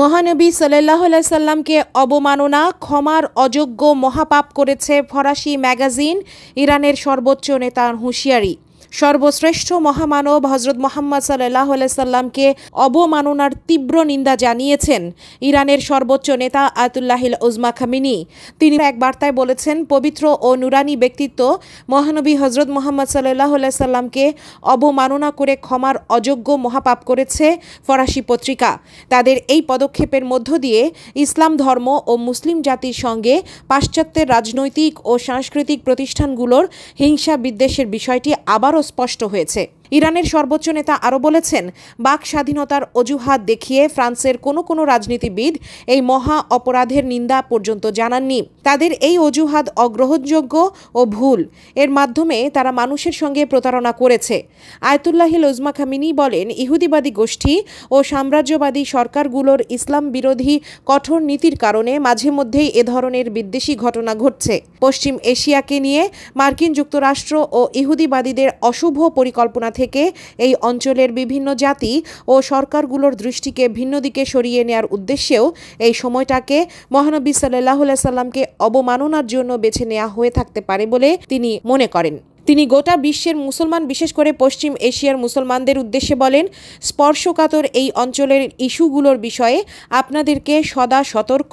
মহানবী সাল্লাহ সাল্লামকে অবমাননা ক্ষমার অযোগ্য মহাপাপ করেছে ফরাসি ম্যাগাজিন ইরানের সর্বোচ্চ নেতার হুঁশিয়ারি সর্বশ্রেষ্ঠ মহামানব হজরত মোহাম্মদ সাল্লাহ সাল্লামকে অবমাননার তীব্র নিন্দা জানিয়েছেন ইরানের সর্বোচ্চ নেতা আয়তুল্লাহিল উজমা খামিনি তিনি এক বার্তায় বলেছেন পবিত্র ও নুরানি ব্যক্তিত্ব মহানবী হজরত মোহাম্মদ সাল্লাহ সাল্লামকে অবমাননা করে ক্ষমার অযোগ্য মহাপাপ করেছে ফরাসি পত্রিকা তাদের এই পদক্ষেপের মধ্য দিয়ে ইসলাম ধর্ম ও মুসলিম জাতির সঙ্গে পাশ্চাত্যের রাজনৈতিক ও সাংস্কৃতিক প্রতিষ্ঠানগুলোর হিংসা বিদ্বেষের বিষয়টি আবার আরও স্পষ্ট হয়েছে ইরানের সর্বোচ্চ নেতা আরও বলেছেন বাক স্বাধীনতার অজুহাত দেখিয়ে ফ্রান্সের কোনো কোনো রাজনীতিবিদ এই মহা অপরাধের নিন্দা পর্যন্ত জানাননি তাদের এই অজুহাত অগ্রহণযোগ্য ও ভুল এর মাধ্যমে তারা মানুষের সঙ্গে প্রতারণা করেছে আয়তুল্লাহি ওজমা খামিনি বলেন ইহুদিবাদী গোষ্ঠী ও সাম্রাজ্যবাদী সরকারগুলোর ইসলাম বিরোধী কঠোর নীতির কারণে মাঝে মধ্যেই এ ধরনের বিদ্বেষী ঘটনা ঘটছে পশ্চিম এশিয়াকে নিয়ে মার্কিন যুক্তরাষ্ট্র ও ইহুদিবাদীদের অশুভ পরিকল্পনা থেকে এই অঞ্চলের বিভিন্ন জাতি ও সরকারগুলোর দৃষ্টিকে ভিন্ন দিকে সরিয়ে নেয়ার উদ্দেশ্যেও এই সময়টাকে মহানবী সাল্লাহ সাল্লামকে অবমাননার জন্য বেছে নেওয়া হয়ে থাকতে পারে বলে তিনি মনে করেন তিনি গোটা বিশ্বের মুসলমান বিশেষ করে পশ্চিম এশিয়ার মুসলমানদের উদ্দেশ্যে বলেন স্পর্শকাতর এই অঞ্চলের ইস্যুগুলোর বিষয়ে আপনাদেরকে সদা সতর্ক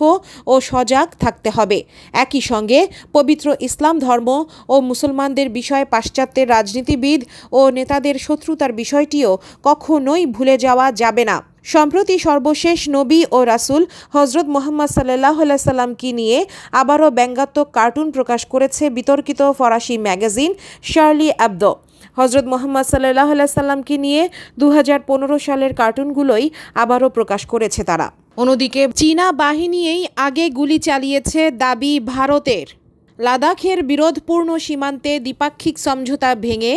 ও সজাগ থাকতে হবে একই সঙ্গে পবিত্র ইসলাম ধর্ম ও মুসলমানদের বিষয়ে পাশ্চাত্যের রাজনীতিবিদ ও নেতাদের শত্রুতার বিষয়টিও কখনোই ভুলে যাওয়া যাবে না সম্প্রতি সর্বশেষ নবী ও রাসুল হজরত মোহাম্মদ সাল্লাহ সাল্লামকে নিয়ে আবারও ব্যঙ্গাত্মক কার্টুন প্রকাশ করেছে বিতর্কিত ফরাসি ম্যাগাজিন শার্লি অ্যাবদো হজরত মোহাম্মদ সাল্লাহ সাল্লামকে নিয়ে দু সালের কার্টুনগুলোই আবারও প্রকাশ করেছে তারা অন্যদিকে চীনা বাহিনীই আগে গুলি চালিয়েছে দাবি ভারতের লাদাখের বিরোধপূর্ণ সীমান্তে দ্বিপাক্ষিক সমঝোতা ভেঙে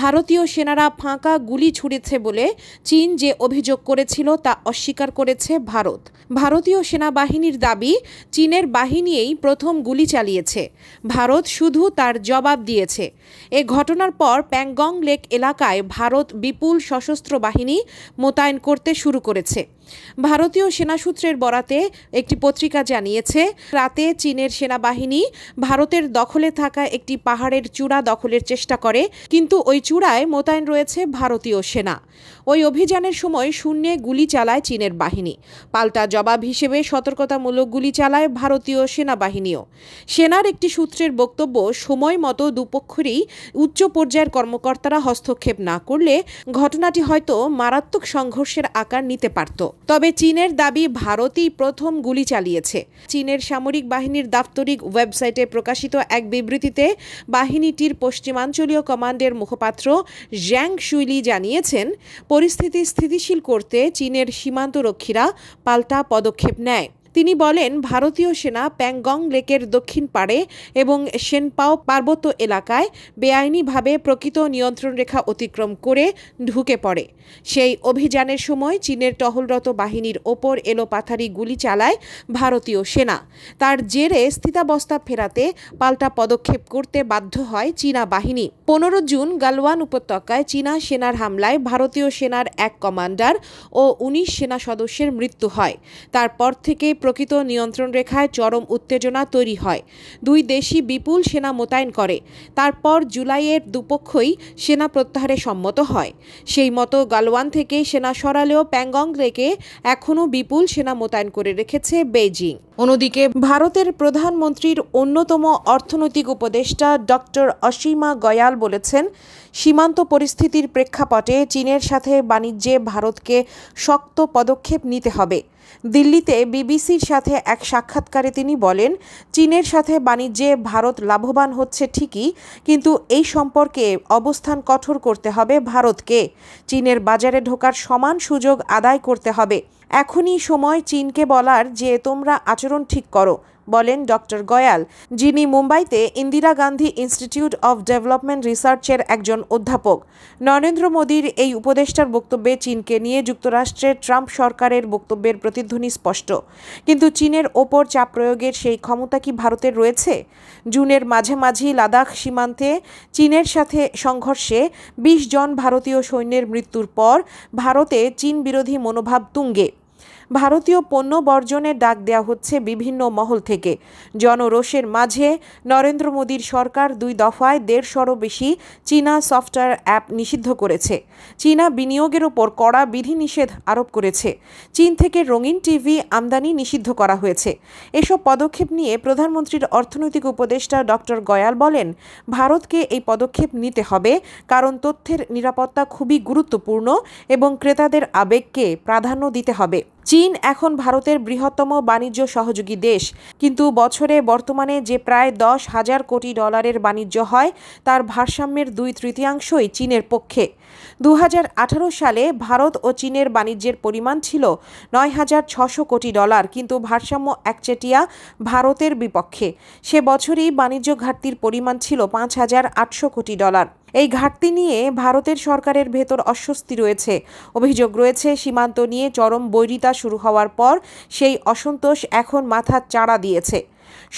ভারতীয় সেনারা ফাঁকা গুলি ছুড়েছে বলে চীন যে অভিযোগ করেছিল তা অস্বীকার করেছে ভারত ভারতীয় সেনাবাহিনীর দাবি চীনের বাহিনীই প্রথম গুলি চালিয়েছে ভারত শুধু তার জবাব দিয়েছে এ ঘটনার পর প্যাংগং লেক এলাকায় ভারত বিপুল সশস্ত্র বাহিনী মোতায়েন করতে শুরু করেছে ভারতীয় সেনা সূত্রের বরাতে একটি পত্রিকা জানিয়েছে রাতে চীনের সেনাবাহিনী ভারতের দখলে থাকা একটি পাহাড়ের চূড়া দখলের চেষ্টা করে কিন্তু ওই চূড়ায় মোতায়েন রয়েছে ভারতীয় সেনা ওই অভিযানের সময় শূন্যে গুলি চালায় চীনের বাহিনী পাল্টা জবাব হিসেবে সতর্কতামূলক গুলি চালায় ভারতীয় সেনাবাহিনীও সেনার একটি সূত্রের বক্তব্য সময় মতো দুপক্ষেরই উচ্চ পর্যায়ের কর্মকর্তারা হস্তক্ষেপ না করলে ঘটনাটি হয়তো মারাত্মক সংঘর্ষের আকার নিতে পারত তবে চীনের দাবি ভারতই প্রথম গুলি চালিয়েছে চীনের সামরিক বাহিনীর দাপ্তরিক ওয়েবসাইটে প্রকাশিত এক বিবৃতিতে বাহিনীটির পশ্চিমাঞ্চলীয় কমান্ডের মুখপাত্র জ্যাং শুইলি জানিয়েছেন পরিস্থিতি স্থিতিশীল করতে চীনের সীমান্তরক্ষীরা পাল্টা পদক্ষেপ নেয় তিনি বলেন ভারতীয় সেনা প্যাংগং লেকের দক্ষিণ পাড়ে এবং সেনপাও পার্বত্য এলাকায় বেআইনিভাবে প্রকৃত নিয়ন্ত্রণ রেখা অতিক্রম করে ঢুকে পড়ে সেই অভিযানের সময় চীনের টহলরত বাহিনীর ওপর এলোপাথারি গুলি চালায় ভারতীয় সেনা তার জেরে স্থিতাবস্থা ফেরাতে পাল্টা পদক্ষেপ করতে বাধ্য হয় চীনা বাহিনী পনেরো জুন গালওয়ান উপত্যকায় চীনা সেনার হামলায় ভারতীয় সেনার এক কমান্ডার ও উনিশ সেনা সদস্যের মৃত্যু হয় তারপর থেকে প্রকৃত নিয়ন্ত্রণ রেখায় চরম উত্তেজনা তৈরি হয় দুই দেশই বিপুল সেনা মোতায়েন করে তারপর জুলাইয়ের দুপক্ষই সেনা প্রত্যাহারে সম্মত হয় সেই মতো গালওয়ান থেকে সেনা সরালেও প্যাংগং লেকে এখনও বিপুল সেনা মোতায়েন করে রেখেছে বেইজিং অন্যদিকে ভারতের প্রধানমন্ত্রীর অন্যতম অর্থনৈতিক উপদেষ্টা ডক্টর অসীমা গয়াল বলেছেন সীমান্ত পরিস্থিতির প্রেক্ষাপটে চীনের সাথে বাণিজ্যে ভারতকে শক্ত পদক্ষেপ নিতে হবে দিল্লিতে বিবিসির সাথে এক সাক্ষাৎকারে তিনি বলেন চীনের সাথে বাণিজ্যে ভারত লাভবান হচ্ছে ঠিকই কিন্তু এই সম্পর্কে অবস্থান কঠোর করতে হবে ভারতকে চীনের বাজারে ঢোকার সমান সুযোগ আদায় করতে হবে এখনই সময় চীনকে বলার যে তোমরা আচরণ ঠিক করো বলেন ডক্টর গয়াল যিনি মুম্বাইতে Indira Gandhi institute of development রিসার্চের একজন অধ্যাপক নরেন্দ্র মোদীর এই উপদেষ্টার বক্তব্যে চীনকে নিয়ে যুক্তরাষ্ট্রের ট্রাম্প সরকারের বক্তব্যের প্রতিধ্বনি স্পষ্ট কিন্তু চীনের ওপর চাপ প্রয়োগের সেই ক্ষমতা কি ভারতের রয়েছে জুনের মাঝামাঝি লাদাখ সীমান্তে চীনের সাথে সংঘর্ষে ২০ জন ভারতীয় সৈন্যের মৃত্যুর পর ভারতে চীন বিরোধী মনোভাব তুঙ্গে ভারতীয় পণ্য বর্জনের ডাক দেওয়া হচ্ছে বিভিন্ন মহল থেকে জনরোষের মাঝে নরেন্দ্র মোদীর সরকার দুই দফায় দেড়শোরও বেশি চীনা সফটওয়্যার অ্যাপ নিষিদ্ধ করেছে চীনা বিনিয়োগের ওপর কড়া বিধিনিষেধ আরোপ করেছে চীন থেকে রঙিন টিভি আমদানি নিষিদ্ধ করা হয়েছে এসব পদক্ষেপ নিয়ে প্রধানমন্ত্রীর অর্থনৈতিক উপদেষ্টা ডক্টর গয়াল বলেন ভারতকে এই পদক্ষেপ নিতে হবে কারণ তথ্যের নিরাপত্তা খুবই গুরুত্বপূর্ণ এবং ক্রেতাদের আবেগকে প্রাধান্য দিতে হবে চীন এখন ভারতের বৃহত্তম বাণিজ্য সহযোগী দেশ কিন্তু বছরে বর্তমানে যে প্রায় দশ হাজার কোটি ডলারের বাণিজ্য হয় তার ভারসাম্যের দুই তৃতীয়াংশই চীনের পক্ষে দু সালে ভারত ও চীনের বাণিজ্যের পরিমাণ ছিল নয় হাজার ছশো কোটি ডলার কিন্তু ভারসাম্য একচেটিয়া ভারতের বিপক্ষে সে বছরই বাণিজ্য ঘাটতির পরিমাণ ছিল পাঁচ হাজার আটশো কোটি ডলার এই ঘাটতি নিয়ে ভারতের সরকারের ভেতর অস্বস্তি রয়েছে অভিযোগ রয়েছে সীমান্ত নিয়ে চরম বৈরিতা শুরু হওয়ার পর সেই অসন্তোষ এখন মাথা চাড়া দিয়েছে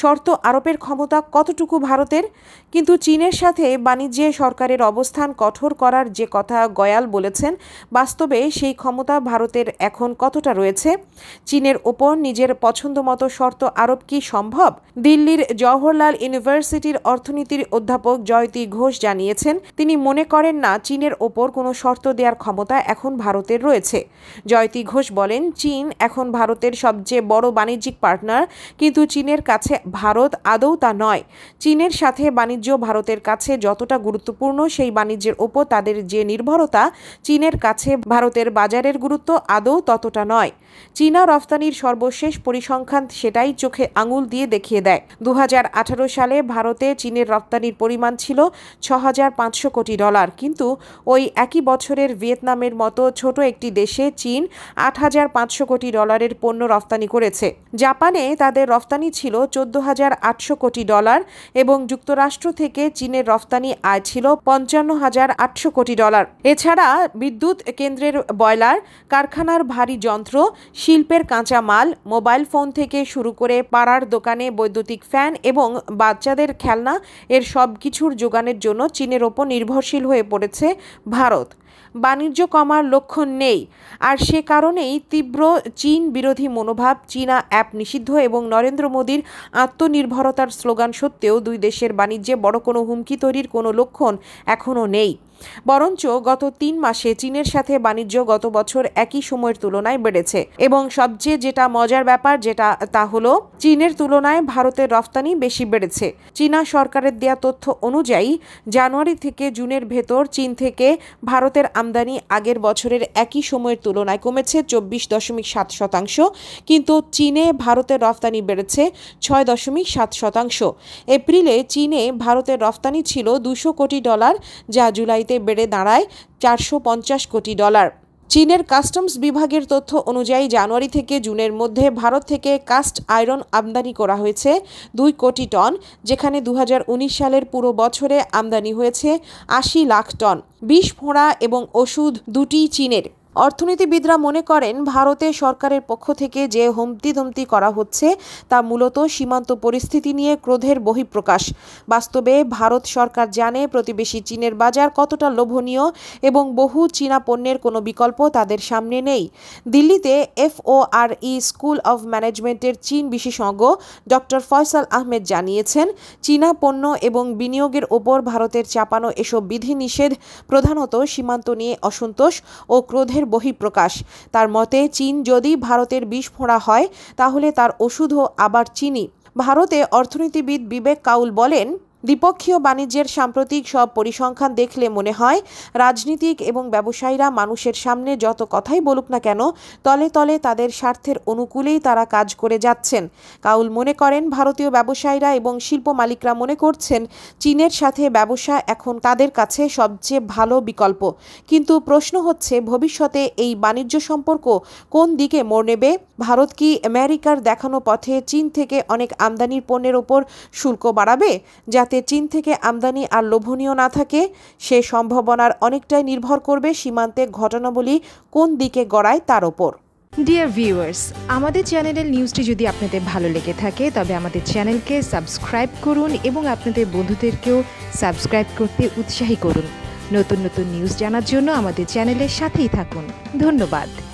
শর্ত আরোপের ক্ষমতা কতটুকু ভারতের কিন্তু চীনের সাথে বাণিজ্যে সরকারের অবস্থান কঠোর করার যে কথা গয়াল বলেছেন বাস্তবে সেই ক্ষমতা ভারতের এখন কতটা রয়েছে চীনের ওপর নিজের পছন্দমতো শর্ত আরোপ কি সম্ভব দিল্লির জওহরলাল ইউনিভার্সিটির অর্থনীতির অধ্যাপক জয়তী ঘোষ জানিয়েছেন তিনি মনে করেন না চীনের ওপর কোনো শর্ত দেওয়ার ক্ষমতা এখন ভারতের রয়েছে জয়তী ঘোষ বলেন চীন এখন ভারতের সবচেয়ে বড় বাণিজ্যিক পার্টনার কিন্তু চীনের কাছে ভারত আদৌ তা নয় চীনের সাথে বাণিজ্য বাণিজ্য ভারতের কাছে যতটা গুরুত্বপূর্ণ সেই বাণিজ্যের ওপর তাদের যে নির্ভরতা চীনের কাছে ভারতের বাজারের গুরুত্ব আদৌ ততটা নয় চীনা রফতানির সর্বশেষ পরিসংখ্যান সেটাই চোখে আঙুল দিয়ে দেখিয়ে দেয় দু সালে ভারতে চীনের রপ্তানির পরিমাণ ছিল ছ কোটি ডলার কিন্তু ওই একই বছরের ভিয়েতনামের মতো ছোট একটি দেশে চীন আট কোটি ডলারের পণ্য রফতানি করেছে জাপানে তাদের রফতানি ছিল চোদ্দ কোটি ডলার এবং যুক্তরাষ্ট্র থেকে চীনের রফতানি আয় ছিল পঞ্চান্ন হাজার আটশো কোটি ডলার এছাড়া বিদ্যুৎ কেন্দ্রের বয়লার কারখানার ভারী যন্ত্র শিল্পের কাঁচা মাল মোবাইল ফোন থেকে শুরু করে পাড়ার দোকানে বৈদ্যুতিক ফ্যান এবং বাচ্চাদের খেলনা এর সব কিছুর যোগানের জন্য চীনের ওপর নির্ভরশীল হয়ে পড়েছে ভারত বাণিজ্য কমার লক্ষণ নেই আর সে কারণেই তীব্র চীন বিরোধী মনোভাব চীনা অ্যাপ নিষিদ্ধ এবং নরেন্দ্র মোদীর আত্মনির্ভরতার স্লোগান সত্ত্বেও দুই দেশের বাণিজ্যে বড় কোনো হুমকি তৈরির কোনো লক্ষণ এখনও নেই বরঞ্চ গত তিন মাসে চীনের সাথে বাণিজ্য গত বছর একই সময়ের তুলনায় বেড়েছে এবং সবচেয়ে যেটা মজার ব্যাপার যেটা তা হলো চীনের তুলনায় ভারতের রফতানি বেশি বেড়েছে চীনা সরকারের দেয়া তথ্য অনুযায়ী জানুয়ারি থেকে জুনের ভেতর চীন থেকে ভারতের আমদানি আগের বছরের একই সময়ের তুলনায় কমেছে চব্বিশ দশমিক সাত শতাংশ কিন্তু চীনে ভারতের রফতানি বেড়েছে ছয় দশমিক সাত শতাংশ এপ্রিলে চীনে ভারতের রফতানি ছিল দুশো কোটি ডলার যা জুলাইতে আয়তে বেড়ে দাঁড়ায় চারশো কোটি ডলার চীনের কাস্টমস বিভাগের তথ্য অনুযায়ী জানুয়ারি থেকে জুনের মধ্যে ভারত থেকে কাস্ট আয়রন আমদানি করা হয়েছে দুই কোটি টন যেখানে দু সালের পুরো বছরে আমদানি হয়েছে আশি লাখ টন বিষ ফোঁড়া এবং ওষুধ দুটি চীনের অর্থনীতিবিদরা মনে করেন ভারতে সরকারের পক্ষ থেকে যে হুমতি ধমতি করা হচ্ছে তা মূলত সীমান্ত পরিস্থিতি নিয়ে ক্রোধের বহিঃপ্রকাশ বাস্তবে ভারত সরকার জানে প্রতিবেশী চীনের বাজার কতটা লোভনীয় এবং বহু চীনা পণ্যের কোনো বিকল্প তাদের সামনে নেই দিল্লিতে এফওআরই স্কুল অব ম্যানেজমেন্টের চীন বিশেষজ্ঞ ডক্টর ফয়সাল আহমেদ জানিয়েছেন চীনা পণ্য এবং বিনিয়োগের ওপর ভারতের চাপানো এসব বিধিনিষেধ প্রধানত সীমান্ত নিয়ে অসন্তোষ ও ক্রোধের যুদ্ধের বহিঃপ্রকাশ তার মতে চীন যদি ভারতের বিষ ফোঁড়া হয় তাহলে তার ওষুধও আবার চিনি ভারতে অর্থনীতিবিদ বিবেক কাউল বলেন দ্বিপক্ষীয় বাণিজ্যের সাম্প্রতিক সব পরিসংখ্যান দেখলে মনে হয় রাজনীতিক এবং ব্যবসায়ীরা মানুষের সামনে যত কথাই বলুক না কেন তলে তলে তাদের স্বার্থের অনুকূলেই তারা কাজ করে যাচ্ছেন কাউল মনে করেন ভারতীয় ব্যবসায়ীরা এবং শিল্প মালিকরা মনে করছেন চীনের সাথে ব্যবসা এখন তাদের কাছে সবচেয়ে ভালো বিকল্প কিন্তু প্রশ্ন হচ্ছে ভবিষ্যতে এই বাণিজ্য সম্পর্ক কোন দিকে মোড় নেবে ভারত কি আমেরিকার দেখানো পথে চীন থেকে অনেক আমদানির পণ্যের ওপর শুল্ক বাড়াবে যা যাতে চীন থেকে আমদানি আর লোভনীয় না থাকে সে সম্ভাবনার অনেকটাই নির্ভর করবে সীমান্তে ঘটনাবলী কোন দিকে গড়ায় তার ওপর ডিয়ার ভিউয়ার্স আমাদের চ্যানেলের নিউজটি যদি আপনাদের ভালো লেগে থাকে তবে আমাদের চ্যানেলকে সাবস্ক্রাইব করুন এবং আপনাদের বন্ধুদেরকেও সাবস্ক্রাইব করতে উৎসাহী করুন নতুন নতুন নিউজ জানার জন্য আমাদের চ্যানেলের সাথেই থাকুন ধন্যবাদ